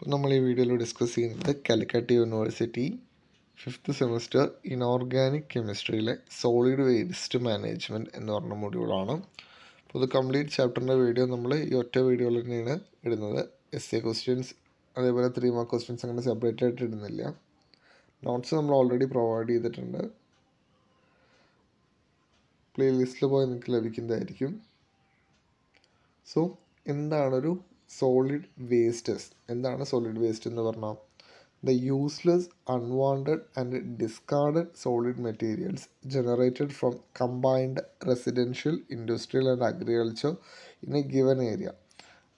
ഇപ്പോൾ നമ്മൾ ഈ വീഡിയോയിൽ ഡിസ്കസ് ചെയ്യുന്നത് Calicut university fifth semester inorganic കെമിസ്ട്രിയിലെ സോളിഡ് വേസ്റ്റ് മാനേജ്മെൻറ്റ് എന്ന് പറഞ്ഞ മൊഡ്യൂളാണ് അപ്പോൾ ഇത് കംപ്ലീറ്റ് ചാപ്റ്ററിൻ്റെ വീഡിയോ നമ്മൾ ഈ ഒറ്റ വീഡിയോയിൽ തന്നെയാണ് ഇടുന്നത് എസ് എ ക്വസ്റ്റ്യൻസ് അതേപോലെ ത്രീ മാർക്ക് ക്വസ്റ്റ്യൻസ് അങ്ങനെ സെപ്പറേറ്റ് ആയിട്ട് ഇടുന്നില്ല നോട്ട്സ് നമ്മൾ ഓൾറെഡി പ്രൊവൈഡ് ചെയ്തിട്ടുണ്ട് പ്ലേലിസ്റ്റിൽ പോയി നിങ്ങൾക്ക് ലഭിക്കുന്നതായിരിക്കും സോ എന്താണൊരു സോളിഡ് വേസ്റ്റസ് എന്താണ് സോളിഡ് വേസ്റ്റ് എന്ന് പറഞ്ഞാൽ the useless unwanted and discarded solid materials generated from combined residential industrial and agriculture in a given area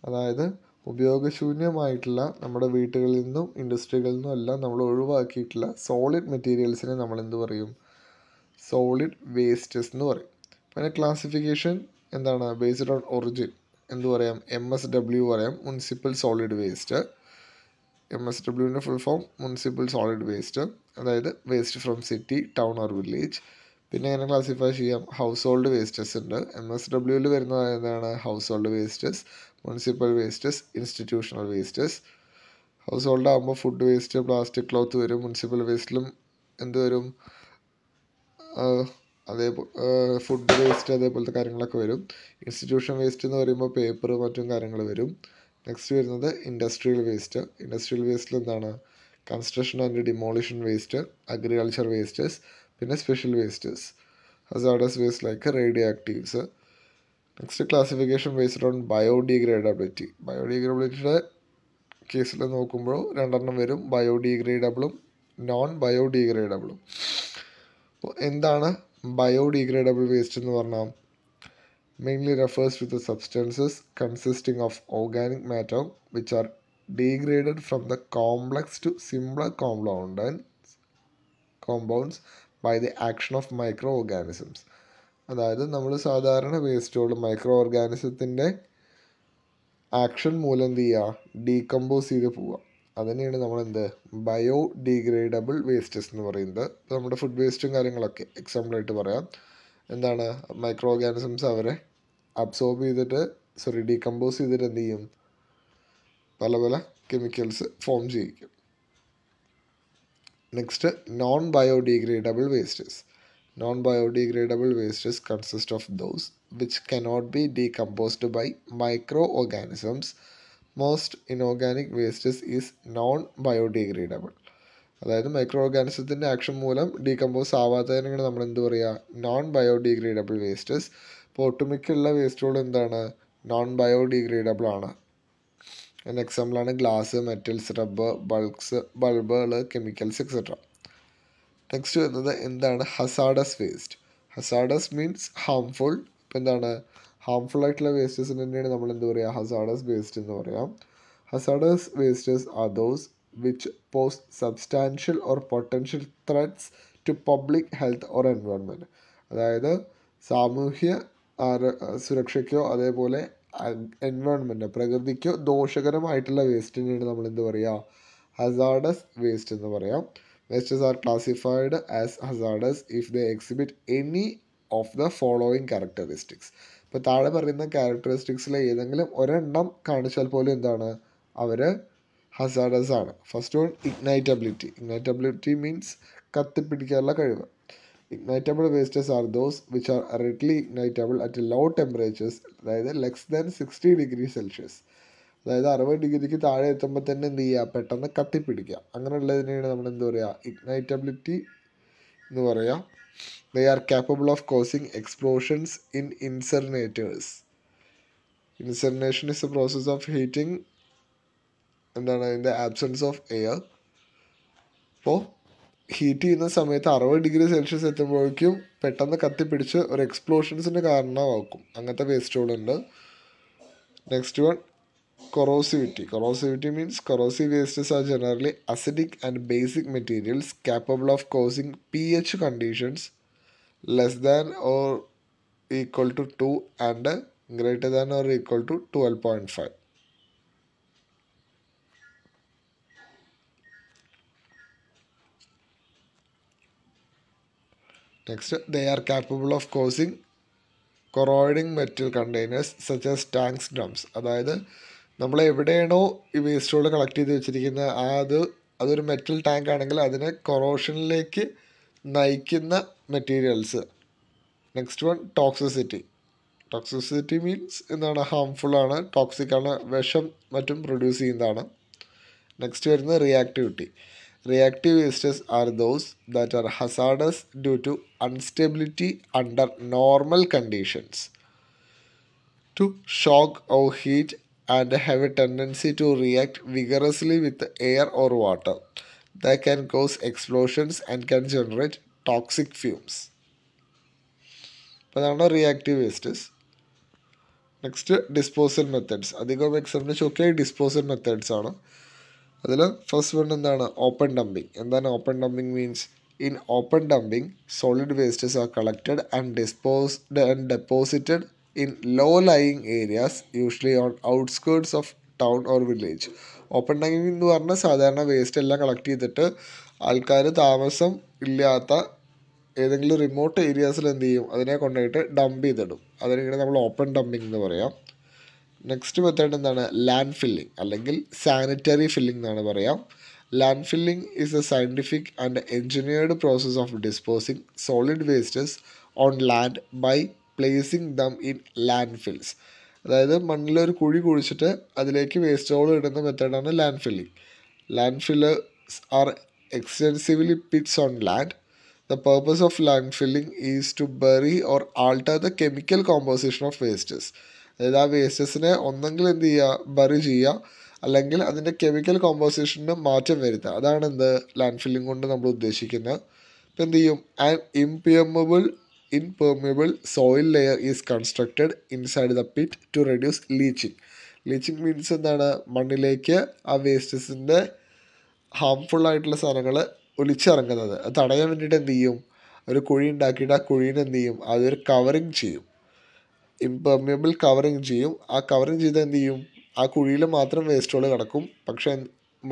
അതായത് ഉപയോഗശൂന്യമായിട്ടുള്ള നമ്മുടെ വീട്ടുകളിൽ നിന്നും ഇൻഡസ്ട്രികളിൽ നിന്നും എല്ലാം നമ്മൾ ഒഴിവാക്കിയിട്ടുള്ള സോളിഡ് മെറ്റീരിയൽസിനെ നമ്മൾ എന്ത് പറയും സോളിഡ് വേസ്റ്റസ് എന്ന് പറയും അതിൻ്റെ ക്ലാസിഫിക്കേഷൻ എന്താണ് ബേസ്ഡ് ഓൺ ഒറിജിൻ എന്തു പറയാം എം എസ് ഡബ്ല്യു പറയാം municipal solid waste M S ഡബ്ല്യുവിൻ്റെ full form municipal solid waste അതായത് waste from city town or village പിന്നെ എങ്ങനെ ക്ലാസിഫൈ ചെയ്യാം ഹൗസ് ഹോൾഡ് വേസ്റ്റസ് ഉണ്ട് എം എസ് ഡബ്ല്യുവിൽ വരുന്ന എന്താണ് household wastes municipal wastes institutional wastes household ആകുമ്പോൾ ഫുഡ് വേസ്റ്റ് പ്ലാസ്റ്റിക് ക്ലോത്ത് വരും മുനിസിപ്പൽ വേസ്റ്റിലും എന്ത് വരും അതേ ഫുഡ് വേസ്റ്റ് അതേപോലത്തെ കാര്യങ്ങളൊക്കെ വരും ഇൻസ്റ്റിറ്റ്യൂഷൻ വേസ്റ്റ് എന്ന് പറയുമ്പോൾ പേപ്പർ മറ്റും കാര്യങ്ങൾ വരും നെക്സ്റ്റ് വരുന്നത് ഇൻഡസ്ട്രിയൽ വേസ്റ്റ് ഇൻഡസ്ട്രിയൽ വേസ്റ്റിൽ എന്താണ് construction and demolition waste agriculture wastes പിന്നെ special wastes hazardous waste like radioactives next classification based on biodegradability ബയോഡിഗ്രേഡബിലിറ്റിയുടെ കേസിൽ നോക്കുമ്പോൾ രണ്ടെണ്ണം വരും ബയോഡിഗ്രേഡബിളും നോൺ ബയോഡിഗ്രേഡബിളും അപ്പോൾ എന്താണ് ബയോഡിഗ്രേഡബിൾ വേസ്റ്റ് എന്ന് പറഞ്ഞാൽ mainly refers to the substances consisting of organic matter which are degraded from the complex to simpler compound compounds by the action of microorganisms അതായത് നമ്മൾ സാധാരണ വേസ്റ്റുകൾ മൈക്രോ ഓർഗാനിസത്തിൻ്റെ ആക്ഷൻ മൂലം എന്ത് ചെയ്യുക ഡീകമ്പോസ് ചെയ്ത് പോവുക അതിനെയാണ് നമ്മളെന്ത് ബയോ ഡീഗ്രേഡബിൾ വേസ്റ്റസ് എന്ന് പറയുന്നത് ഇപ്പോൾ നമ്മുടെ ഫുഡ് വേസ്റ്റും കാര്യങ്ങളൊക്കെ എക്സാമ്പിളായിട്ട് പറയാം എന്താണ് മൈക്രോ ഓർഗാനിസംസ് അവരെ അബ്സോർബ് ചെയ്തിട്ട് സോറി ഡീകമ്പോസ് ചെയ്തിട്ട് എന്ത് ചെയ്യും പല പല കെമിക്കൽസ് ഫോം ചെയ്യിക്കും next non biodegradable wastes non biodegradable wastes consist of those which cannot be decomposed by microorganisms most inorganic wastes is non biodegradable അതായത് മൈക്രോ ഓർഗാനിസത്തിൻ്റെ ആക്ഷൻ മൂലം ഡീകമ്പോസ് ആവാത്തതിനാണ് നമ്മൾ എന്ത് പറയുക നോൺ ബയോഡിഗ്രേഡബിൾ വേസ്റ്റസ് ഇപ്പോൾ ഒട്ടുമിക്കുള്ള വേസ്റ്റുകൾ എന്താണ് നോൺ ബയോഡിഗ്രേഡബിൾ ആണ് അതിന് എക്സാമ്പിളാണ് ഗ്ലാസ് മെറ്റൽസ് റബ്ബർ ബൾക്സ് ബൾബുകൾ കെമിക്കൽസ് എക്സെട്ര നെക്സ്റ്റ് വരുന്നത് എന്താണ് hazardous waste hazardous means harmful ഇപ്പം എന്താണ് ഹാംഫുൾ ആയിട്ടുള്ള വേസ്റ്റസിന് തന്നെയാണ് നമ്മൾ എന്താ പറയുക ഹസാഡസ് വേസ്റ്റ് എന്ന് പറയാം hazardous wastes are those which pose substantial or potential threats to public health or environment അതായത് സാമൂഹ്യ സുരക്ഷയ്ക്കോ അതേപോലെ എൻവയോൺമെൻറ്റ് പ്രകൃതിക്കോ ദോഷകരമായിട്ടുള്ള വേസ്റ്റിനെയാണ് നമ്മൾ എന്ത് പറയുക ഹസാഡസ് വേസ്റ്റ് എന്ന് പറയാം wastes are classified as hazardous if the exhibit any of the following characteristics ഇപ്പോൾ താഴെ പറയുന്ന ക്യാരക്ടറിസ്റ്റിക്സിലെ ഏതെങ്കിലും ഒരെണ്ണം കാണിച്ചാൽ പോലും എന്താണ് അവർ ഹസാഡസ് ആണ് first one ignitability ignitability means കത്തിപ്പിടിക്കാനുള്ള കഴിവ് ignitable wastes are those which are readily ignitable at low temperatures അതായത് less than sixty degree Celsius അതായത് അറുപത് ഡിഗ്രിക്ക് താഴെ എത്തുമ്പോൾ തന്നെ എന്ത് ചെയ്യുക പെട്ടെന്ന് കത്തിപ്പിടിക്കുക അങ്ങനെയുള്ളതിനെയാണ് നമ്മൾ എന്താ പറയുക ഇഗ്നൈറ്റബിലിറ്റി എന്ന് പറയുക they are capable of causing explosions in incinerators incineration is a process of heating എന്താണ് അതിൻ്റെ ആബ്സെൻസ് ഓഫ് എയർ അപ്പോൾ ഹീറ്റ് ചെയ്യുന്ന സമയത്ത് അറുപത് ഡിഗ്രി സെൽഷ്യസ് എത്തുമ്പോഴേക്കും പെട്ടെന്ന് കത്തിപ്പിടിച്ച് ഒരു എക്സ്പ്ലോഷൻസിന് കാരണമാക്കും അങ്ങനത്തെ വേസ്റ്റുകളുണ്ട് next one corrosivity. Corrosivity means corrosive wastes are generally acidic and basic materials capable of causing pH conditions less than or equal to 2 and greater than or equal to 12.5. Next, they are capable of causing corroding metal containers such as tanks, drums. അതായത് നമ്മൾ എവിടെയാണോ ഈ വേസ്റ്റുകൾ collect ചെയ്ത് വെച്ചിരിക്കുന്നത് ആ അത് അതൊരു മെറ്റൽ ടാങ്ക് ആണെങ്കിൽ അതിനെ കൊറോഷനിലേക്ക് നയിക്കുന്ന materials next one toxicity toxicity means എന്താണ് ഹാംഫുൾ ആണ് ടോക്സിക് ആണ് വിഷം മറ്റും പ്രൊഡ്യൂസ് ചെയ്യുന്നതാണ് നെക്സ്റ്റ് വരുന്നത് reactivity reactive wastes are those that are hazardous due to unstability under normal conditions to shock or heat and have a tendency to react vigorously with air or water the can cause explosions and can generate toxic fumes അപ്പോൾ അതാണ് reactive wastes next disposal methods അധികം എക്സാമിന് ചോക്കിയ disposal methods ആണ് അതിൽ first one എന്താണ് open dumping എന്താണ് open dumping means in open dumping solid wastes are collected and disposed and deposited in low-lying areas, usually on outskirts of town or village open tanking എന്ന് പറഞ്ഞാൽ സാധാരണ waste എല്ലാം collect ചെയ്തിട്ട് ആൾക്കാർ താമസം ഇല്ലാത്ത ഏതെങ്കിലും റിമോട്ട് ഏരിയാസിൽ എന്ത് ചെയ്യും അതിനെ കൊണ്ടുപോയിട്ട് ഡംപ് ചെയ്തിടും അതിനിങ്ങനെ നമ്മൾ ഓപ്പൺ ഡംപിങ് എന്ന് പറയാം നെക്സ്റ്റ് മെത്തേഡ് എന്താണ് ലാൻഡ് ഫില്ലിംഗ് അല്ലെങ്കിൽ സാനിറ്ററി ഫില്ലിംഗ് എന്നാണ് പറയാം land filling is a scientific and engineered process of disposing solid wastes on land by placing them in land fills അതായത് മണ്ണിലൊരു കുഴി കുഴിച്ചിട്ട് അതിലേക്ക് വേസ്റ്റ് വേസ്റ്റോൾ ഇടുന്ന മെത്തേഡാണ് land filling land fillers are extensively pits on land the purpose of land filling is to bury or alter the chemical composition of wastes അതായത് ആ വേസ്റ്റസിനെ ഒന്നെങ്കിൽ എന്ത് ചെയ്യുക ബറി ചെയ്യുക അല്ലെങ്കിൽ അതിൻ്റെ കെമിക്കൽ കോമ്പോസിഷന് മാറ്റം വരുത്തുക അതാണ് എന്ത് ലാൻഡ് ഫില്ലിങ് കൊണ്ട് നമ്മൾ ഉദ്ദേശിക്കുന്നത് ഇപ്പം എന്ത് ചെയ്യും an impermeable impermeable soil layer is constructed inside the pit to reduce leaching leaching means എന്താണ് മണ്ണിലേക്ക് ആ വേസ്റ്റസിൻ്റെ ഹാംഫുൾ ആയിട്ടുള്ള സാധനങ്ങൾ ഒലിച്ചിറങ്ങുന്നത് അത് തടയാൻ വേണ്ടിയിട്ട് എന്ത് ചെയ്യും ഒരു കുഴി ഉണ്ടാക്കിയിട്ട് ആ കുഴീനെ എന്ത് ചെയ്യും അതൊരു കവറിങ് ചെയ്യും ഇമ്പെർമിയബിൾ കവറിങ് ചെയ്യും ആ കവറിങ് ചെയ്ത് എന്ത് ചെയ്യും ആ കുഴിയിൽ മാത്രം വേസ്റ്റുകൾ കിടക്കും പക്ഷേ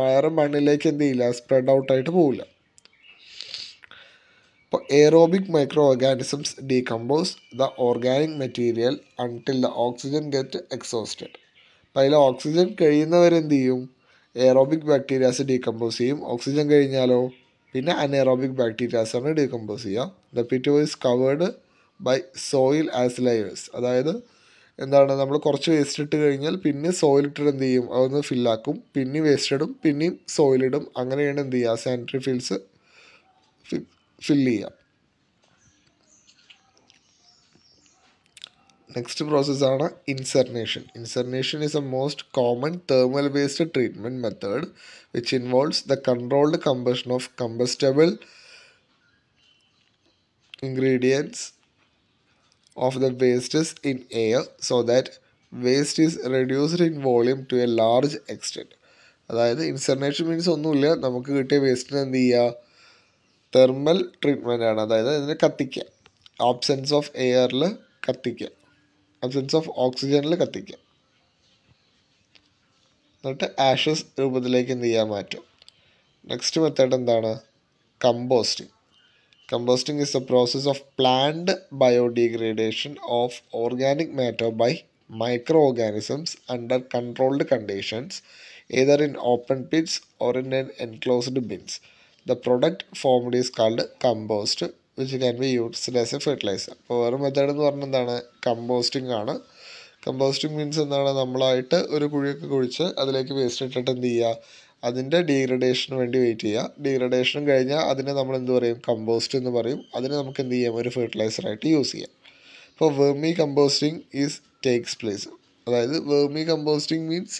വേറെ മണ്ണിലേക്ക് എന്ത് ചെയ്യില്ല സ്പ്രെഡ് ഔട്ടായിട്ട് പോവില്ല aerobic microorganisms decompose the organic material until the oxygen get exhausted അപ്പോൾ അതിൽ ഓക്സിജൻ കഴിയുന്നവരെന്ത് ചെയ്യും എയറോബിക് ബാക്ടീരിയാസ് ഡീകമ്പോസ് ചെയ്യും ഓക്സിജൻ കഴിഞ്ഞാലോ പിന്നെ അനഎറോബിക് ബാക്ടീരിയാസാണ് ഡീകമ്പോസ് ചെയ്യുക ദ പിറ്റോ is covered by soil as layers അതായത് എന്താണ് നമ്മൾ കുറച്ച് വേസ്റ്റ് ഇട്ട് കഴിഞ്ഞാൽ പിന്നെ സോയിൽ ഇട്ടിട്ട് എന്ത് ചെയ്യും അതൊന്ന് ഫില്ലാക്കും പിന്നെയും വേസ്റ്റ് ഇടും പിന്നെയും സോയിലിടും അങ്ങനെയാണ് എന്ത് ചെയ്യുക സാനിറ്ററി ഫീൽസ് ഫില്ല് ചെയ്യാം നെക്സ്റ്റ് പ്രോസസ്സാണ് incineration incineration is a most common thermal based treatment method which involves the controlled combustion of combustible ingredients of the wastes in air so that waste is reduced in volume to a large extent അതായത് incineration means ഒന്നുമില്ല നമുക്ക് കിട്ടിയ വേസ്റ്റിന് എന്ത് ചെയ്യുക thermal treatment ആണ് അതായത് ഇതിനെ കത്തിക്കുക ആബ്സെൻസ് ഓഫ് എയറിൽ കത്തിക്കുക ആബ്സെൻസ് ഓഫ് ഓക്സിജനിൽ കത്തിക്കുക എന്നിട്ട് ആഷസ് രൂപത്തിലേക്ക് എന്ത് ചെയ്യാൻ മാറ്റും നെക്സ്റ്റ് മെത്തേഡ് എന്താണ് composting composting is the process of plant biodegradation of organic matter by microorganisms under controlled conditions either in open pits or in an enclosed bins the product formed is called compost which can be used as a fertiliser അപ്പോൾ വേറെ method എന്ന് പറഞ്ഞാൽ എന്താണ് composting ആണ് composting means എന്താണ് നമ്മളായിട്ട് ഒരു കുഴിയൊക്കെ കുഴിച്ച് അതിലേക്ക് വേസ്റ്റ് ഇട്ടിട്ട് എന്ത് ചെയ്യുക അതിൻ്റെ ഡീഗ്രഡേഷന് വേണ്ടി വെയിറ്റ് ചെയ്യുക ഡീഗ്രഡേഷൻ കഴിഞ്ഞാൽ അതിനെ നമ്മൾ എന്ത് പറയും കമ്പോസ്റ്റ് എന്ന് പറയും അതിനെ നമുക്ക് എന്ത് ചെയ്യാം ഒരു ഫെർട്ടിലൈസറായിട്ട് യൂസ് ചെയ്യാം അപ്പോൾ vermicomposting is takes place അതായത് വേമി കമ്പോസ്റ്റിംഗ് മീൻസ്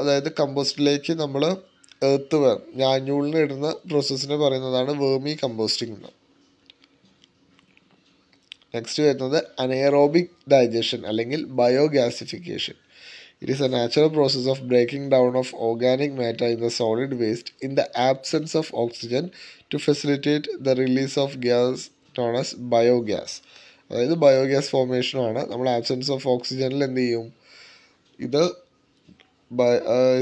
അതായത് കമ്പോസ്റ്റിലേക്ക് നമ്മൾ എർത്ത് വെയർ ഞാഞ്ഞൂലിന് ഇടുന്ന പ്രോസസ്സിനെ പറയുന്നതാണ് വേർമി കമ്പോസ്റ്റിംഗ് എന്ന് നെക്സ്റ്റ് വരുന്നത് അനേറോബിക് ഡൈജഷൻ അല്ലെങ്കിൽ biogasification it is a natural process of breaking down of organic matter in the solid waste in the absence of oxygen to facilitate the release of gas ടോണസ് biogas അതായത് biogas ഫോർമേഷനുമാണ് നമ്മൾ absence of ഓക്സിജനിൽ എന്ത് ചെയ്യും ഇത്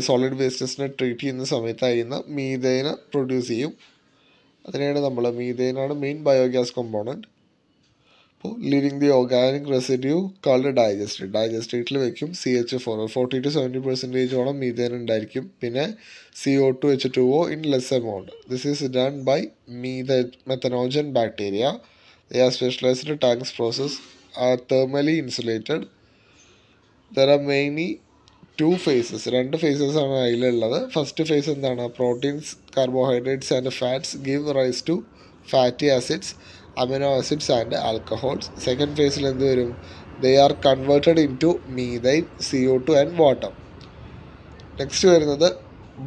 solid വേസ്റ്റസിനെ treat ചെയ്യുന്ന സമയത്ത് അരിയുന്ന മീതേന produce ചെയ്യും അതിനാണ് നമ്മൾ മീതേനാണ് മെയിൻ ബയോഗ്യാസ് കോമ്പോണൻറ്റ് അപ്പോൾ living the organic residue called digested ഡൈജസ്റ്റേറ്റിൽ വയ്ക്കും C H four forty to seventy പെർസെൻറ്റേജോളം മീതേൻ ഉണ്ടായിരിക്കും പിന്നെ C O two H two O in less amount this is done by മീത methanogen bacteria the are specialised tanks process are thermally insulated there are mainly two phases രണ്ട് phases ആണ് അതിലുള്ളത് first phase എന്താണ് proteins carbohydrates and fats give rise to fatty acids amino acids and alcohols second ഫേസിൽ എന്ത് വരും they are converted into methane C O two and water next വരുന്നത്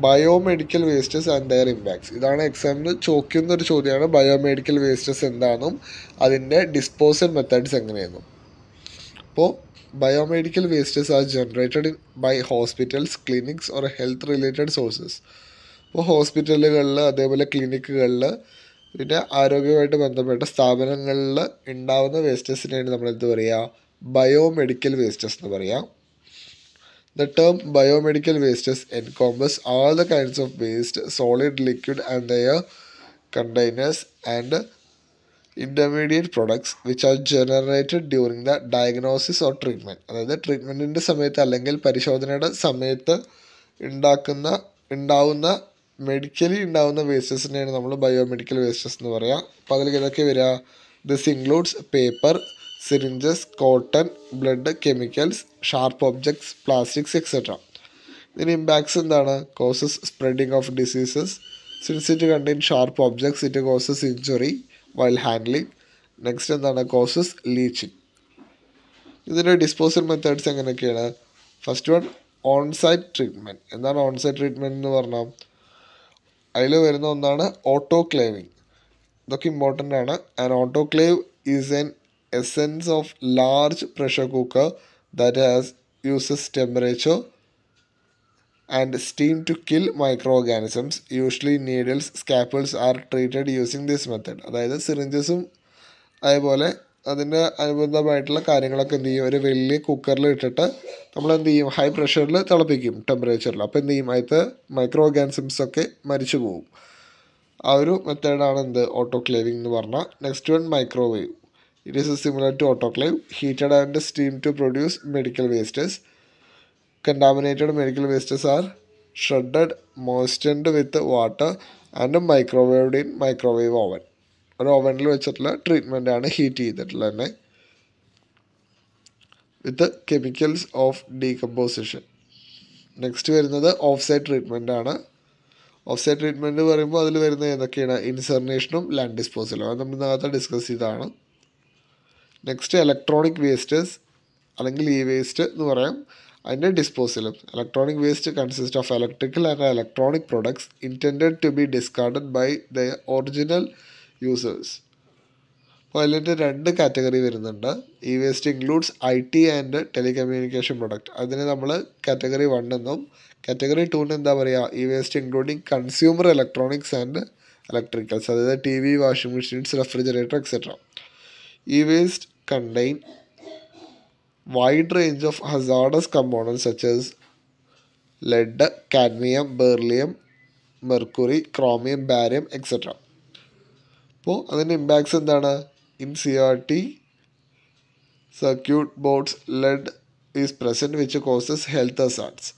biomedical wastes and their impacts ഇതാണ് എക്സാമിന് ചോദിക്കുന്ന ഒരു ചോദ്യമാണ് biomedical wastes എന്താണെന്നും അതിൻ്റെ ഡിസ്പോസൽ മെത്തേഡ്സ് എങ്ങനെയെന്നും അപ്പോൾ Biomedical wastes are generated by hospitals, clinics or health related sources. ഇപ്പോൾ ഹോസ്പിറ്റലുകളിൽ അതേപോലെ ക്ലിനിക്കുകളിൽ പിന്നെ ആരോഗ്യവുമായിട്ട് ബന്ധപ്പെട്ട സ്ഥാപനങ്ങളിൽ ഉണ്ടാവുന്ന വേസ്റ്റസിനെയാണ് നമ്മൾ എന്ത് പറയുക ബയോമെഡിക്കൽ വേസ്റ്റസ് എന്ന് പറയാം The term biomedical wastes encompasses all the kinds of waste, solid, liquid, and their containers and intermediate products which are generated during the diagnosis or treatment അതായത് ട്രീറ്റ്മെൻറ്റിൻ്റെ സമയത്ത് അല്ലെങ്കിൽ പരിശോധനയുടെ സമയത്ത് ഉണ്ടാക്കുന്ന ഉണ്ടാവുന്ന മെഡിക്കലി ഉണ്ടാവുന്ന വേസ്റ്റസിനെയാണ് നമ്മൾ ബയോമെഡിക്കൽ വേസ്റ്റസ് എന്ന് പറയുക അപ്പോൾ അതിൽ ഇതൊക്കെ വരിക this includes paper syringes cotton blood chemicals sharp objects plastics etcetera ഇതിന് ഇമ്പാക്ട്സ് എന്താണ് causes spreading of diseases since it contain sharp objects it causes injury while handling next എന്താണ് കോസസ് ലീച്ചിങ് ഇതിൻ്റെ ഡിസ്പോസൽ മെത്തേഡ്സ് എങ്ങനെയൊക്കെയാണ് first one onsite treatment എന്താണ് onsite treatment എന്ന് പറഞ്ഞാൽ അതിൽ വരുന്ന ഒന്നാണ് ഓട്ടോ ക്ലേവിങ് ഇതൊക്കെ ഇമ്പോർട്ടൻ്റ് ആണ് and autoclave is an essence of large pressure cooker that has uses temperature and steam to kill microorganisms usually needles scalpels are treated using this method അതായത് സിറിഞ്ചസും അതേപോലെ അതിൻ്റെ അനുബന്ധമായിട്ടുള്ള കാര്യങ്ങളൊക്കെ എന്ത് ചെയ്യും ഒരു വലിയ കുക്കറിൽ ഇട്ടിട്ട് നമ്മൾ എന്ത് ചെയ്യും ഹൈ പ്രഷറിൽ തിളപ്പിക്കും ടെമ്പറേച്ചറിൽ അപ്പോൾ എന്ത് ചെയ്യും അതിലത്തെ മൈക്രോ ഓർഗാനിസംസ് ഒക്കെ മരിച്ചു പോകും ആ ഒരു മെത്തേഡാണ് എന്ത് ഓട്ടോക്ലേവിംഗ് എന്ന് പറഞ്ഞാൽ next one microwave it is a similar to autoclave heated and steam to produce medical wastes contaminated medical wastes are shredded, moistened with water and microwaved in microwave oven ഒരു ഓവനിൽ വെച്ചിട്ടുള്ള ട്രീറ്റ്മെൻ്റ് ആണ് heat ചെയ്തിട്ടുള്ളത് തന്നെ with chemicals of decomposition next വരുന്നത് offsite treatment ആണ് offsite treatment പറയുമ്പോൾ അതിൽ വരുന്നത് ഏതൊക്കെയാണ് ഇൻസെർണേഷനും ലാൻഡ് ഡിസ്പോസലും അത് നമ്മൾ ഇതിനകത്ത് ഡിസ്കസ് ചെയ്തതാണ് നെക്സ്റ്റ് ഇലക്ട്രോണിക് വേസ്റ്റേഴ്സ് അല്ലെങ്കിൽ ഇ വേസ്റ്റ് എന്ന് പറയാം അതിൻ്റെ ഡിസ്പോസലും electronic waste consist of electrical and electronic products intended to be discarded by the original users അപ്പോൾ അതിൻ്റെ രണ്ട് കാറ്റഗറി വരുന്നുണ്ട് E waste includes I T and telecommunication product അതിന് നമ്മൾ കാറ്റഗറി വൺ എന്നും കാറ്റഗറി ടൂന്ന് എന്താ പറയുക E waste including consumer electronics and electricals അതായത് T V washing machines refrigerator etcetera E waste contain wide range of hazardous components such as lead, cadmium, beryllium, mercury, chromium, barium, etc. അപ്പോൾ അതിൻ്റെ impacts എന്താണ് in C R T circuit boards lead is present which causes health hazards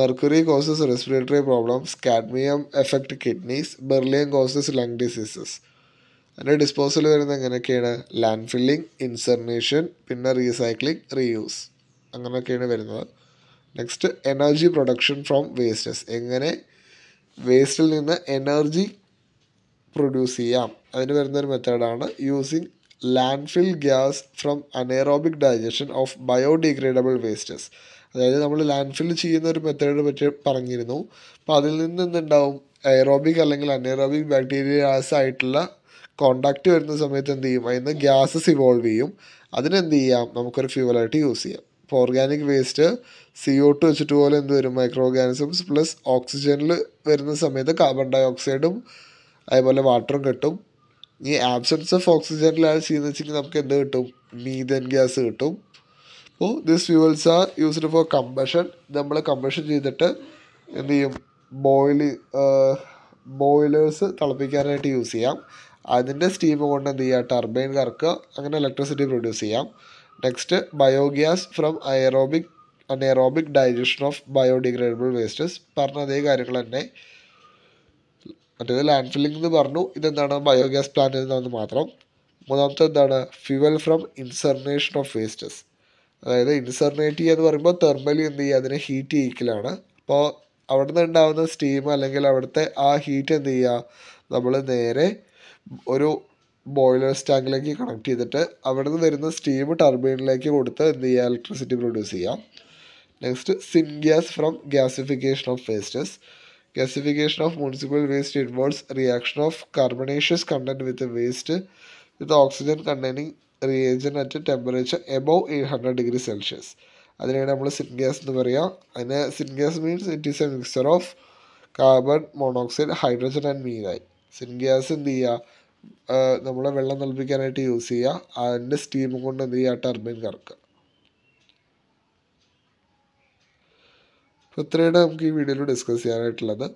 mercury causes respiratory problems cadmium effect kidneys beryllium causes lung diseases അതിൻ്റെ disposal വരുന്നത് എങ്ങനെയൊക്കെയാണ് land filling ഇൻസർണേഷൻ പിന്നെ recycling reuse അങ്ങനെയൊക്കെയാണ് വരുന്നത് next energy production from wastes എങ്ങനെ വേസ്റ്റിൽ നിന്ന് energy produce ചെയ്യാം അതിന് വരുന്നൊരു മെത്തേഡാണ് using landfill gas from anaerobic digestion of biodegradable wastes അതായത് നമ്മൾ ലാൻഡ് ഫിൽ ചെയ്യുന്ന ഒരു മെത്തേഡിനെ പറ്റി പറഞ്ഞിരുന്നു അപ്പോൾ അതിൽ നിന്ന് എന്തുണ്ടാവും എയറോബിക് അല്ലെങ്കിൽ അനേറോബിക് ബാക്ടീരിയാസ് ആയിട്ടുള്ള കോണ്ടാക്ട് വരുന്ന സമയത്ത് എന്ത് ചെയ്യും അതിൽ നിന്ന് ഗ്യാസസ് ഇവോൾവ് ചെയ്യും അതിനെന്ത് ചെയ്യാം നമുക്കൊരു ഫ്യൂവലായിട്ട് യൂസ് ചെയ്യാം ഇപ്പോൾ organic waste C O two വെച്ചിട്ട് പോലെ എന്ത് വരും മൈക്രോ ഓർഗാനിസംസ് പ്ലസ് ഓക്സിജനിൽ വരുന്ന സമയത്ത് കാർബൺ ഡൈ ഓക്സൈഡും അതേപോലെ വാട്ടറും കിട്ടും ഈ ആബ്സെൻസ് ഓഫ് ഓക്സിജനിലാണ് ചെയ്യുന്നത് വെച്ചെങ്കിൽ നമുക്ക് എന്ത് കിട്ടും മീതൻ ഗ്യാസ് കിട്ടും അപ്പോൾ this fuels are used for combustion നമ്മൾ കമ്പഷൻ ചെയ്തിട്ട് എന്ത് ചെയ്യും ബോയിൽ ബോയിലേഴ്സ് തിളപ്പിക്കാനായിട്ട് യൂസ് ചെയ്യാം അതിൻ്റെ സ്റ്റീം കൊണ്ട് എന്ത് ചെയ്യുക ടർബൈൻ കറക്കുക അങ്ങനെ ഇലക്ട്രിസിറ്റി പ്രൊഡ്യൂസ് ചെയ്യാം next biogas from aerobic anaerobic digestion of biodegradable wastes പറഞ്ഞ അതേ കാര്യങ്ങൾ തന്നെ മറ്റേത് ലാൻഡ് ഫില്ലിംഗ് എന്ന് പറഞ്ഞു ഇതെന്താണ് ബയോഗ്യാസ് പ്ലാന്റിൽ നിന്നാണ് മാത്രം മൂന്നാമത്തെ എന്താണ് fuel from incineration of wastes അതായത് ഇൻസർണേറ്റ് ചെയ്യുക എന്ന് പറയുമ്പോൾ തെർമലി എന്ത് ചെയ്യുക അതിനെ ഹീറ്റ് ചെയ്യിക്കലാണ് അപ്പോൾ അവിടെ നിന്ന് ഉണ്ടാകുന്ന സ്റ്റീം അല്ലെങ്കിൽ അവിടുത്തെ ആ ഹീറ്റ് എന്ത് ചെയ്യുക നമ്മൾ നേരെ ഒരു ബോയിലർ സ്റ്റാങ്കിലേക്ക് കണക്ട് ചെയ്തിട്ട് അവിടെ നിന്ന് വരുന്ന സ്റ്റീം ടർബൈനിലേക്ക് കൊടുത്ത് എന്ത് ചെയ്യുക ഇലക്ട്രിസിറ്റി പ്രൊഡ്യൂസ് ചെയ്യാം next syngas from gasification of wastes gasification of municipal waste involves reaction of carbonaceous content with waste with oxygen containing reagent at temperature above eight hundred degree Celsius അതിനെയാണ് നമ്മൾ syngas എന്ന് പറയുക അതിന് syngas means it is a mixture of carbon monoxide hydrogen and മീനായി syngas എന്ത് ചെയ്യുക നമ്മളെ വെള്ളം തിളപ്പിക്കാനായിട്ട് യൂസ് ചെയ്യുക അതിൻ്റെ സ്റ്റീം കൊണ്ട് എന്ത് ചെയ്യുക ടർബൈൻ കറക്കുക അപ്പോൾ ഇത്രയാണ് നമുക്ക് ഈ വീഡിയോയിൽ ഡിസ്കസ് ചെയ്യാനായിട്ടുള്ളത്